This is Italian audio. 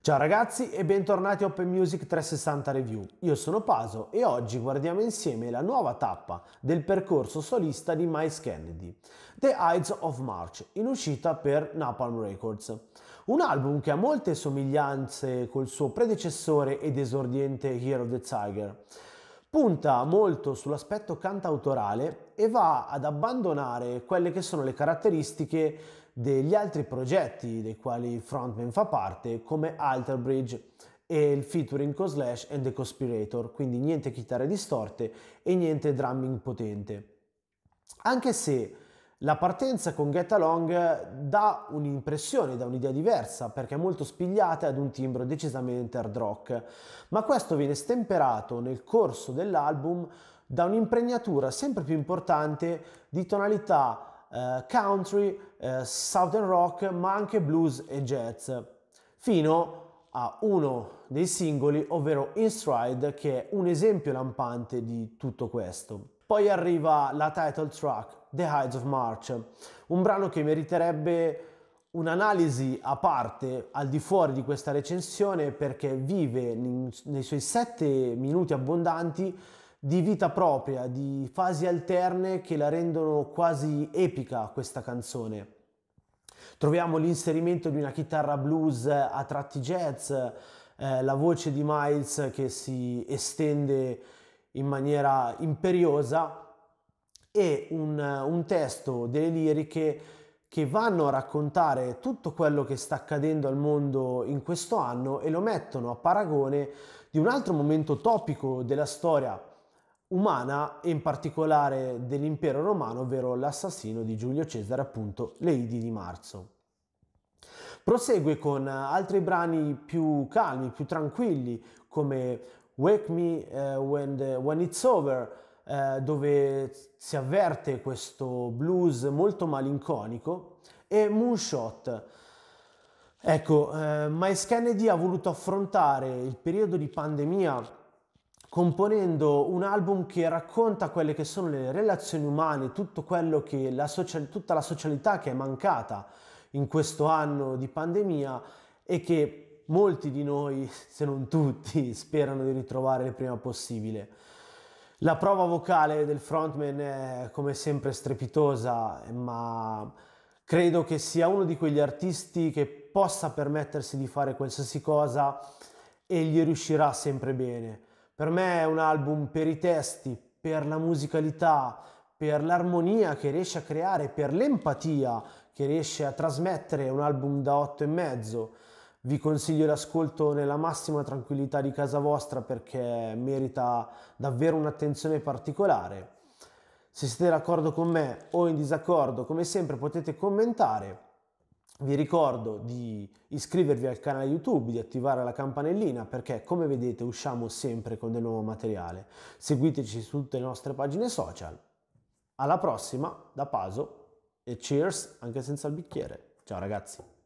Ciao ragazzi e bentornati a Open Music 360 Review. Io sono Paso e oggi guardiamo insieme la nuova tappa del percorso solista di Miles Kennedy, The Eyes of March, in uscita per Napalm Records. Un album che ha molte somiglianze col suo predecessore ed esordiente Hero of the Tiger. Punta molto sull'aspetto cantautorale e va ad abbandonare quelle che sono le caratteristiche degli altri progetti dei quali Frontman fa parte come Alter Bridge e il featuring con Slash and The Conspirator, quindi niente chitarre distorte e niente drumming potente. Anche se la partenza con Get Along dà un'impressione, dà un'idea diversa, perché è molto spigliata ad un timbro decisamente hard rock, ma questo viene stemperato nel corso dell'album da un'impregnatura sempre più importante di tonalità eh, country, eh, southern rock, ma anche blues e jazz, fino a uno dei singoli, ovvero In Stride, che è un esempio lampante di tutto questo. Poi arriva la title track, The Heights of March, un brano che meriterebbe un'analisi a parte al di fuori di questa recensione perché vive nei suoi sette minuti abbondanti di vita propria, di fasi alterne che la rendono quasi epica questa canzone. Troviamo l'inserimento di una chitarra blues a tratti jazz, eh, la voce di Miles che si estende in maniera imperiosa e un, un testo delle liriche che vanno a raccontare tutto quello che sta accadendo al mondo in questo anno e lo mettono a paragone di un altro momento topico della storia umana e in particolare dell'impero romano, ovvero l'assassino di Giulio Cesare, appunto Leidi di Marzo. Prosegue con altri brani più calmi, più tranquilli, come Wake Me uh, when, the, when, It's Over, uh, dove si avverte questo blues molto malinconico, e Moonshot, Ecco, eh, Miles Kennedy ha voluto affrontare il periodo di pandemia componendo un album che racconta quelle che sono le relazioni umane, tutto quello che la social, tutta la socialità che è mancata in questo anno di pandemia e che molti di noi, se non tutti, sperano di ritrovare il prima possibile. La prova vocale del frontman è come sempre strepitosa, ma credo che sia uno di quegli artisti che possa permettersi di fare qualsiasi cosa e gli riuscirà sempre bene. Per me è un album per i testi, per la musicalità, per l'armonia che riesce a creare, per l'empatia che riesce a trasmettere, un album da e mezzo. Vi consiglio l'ascolto nella massima tranquillità di casa vostra perché merita davvero un'attenzione particolare. Se siete d'accordo con me o in disaccordo, come sempre potete commentare vi ricordo di iscrivervi al canale YouTube, di attivare la campanellina perché come vedete usciamo sempre con del nuovo materiale. Seguiteci su tutte le nostre pagine social. Alla prossima da Paso e cheers anche senza il bicchiere. Ciao ragazzi!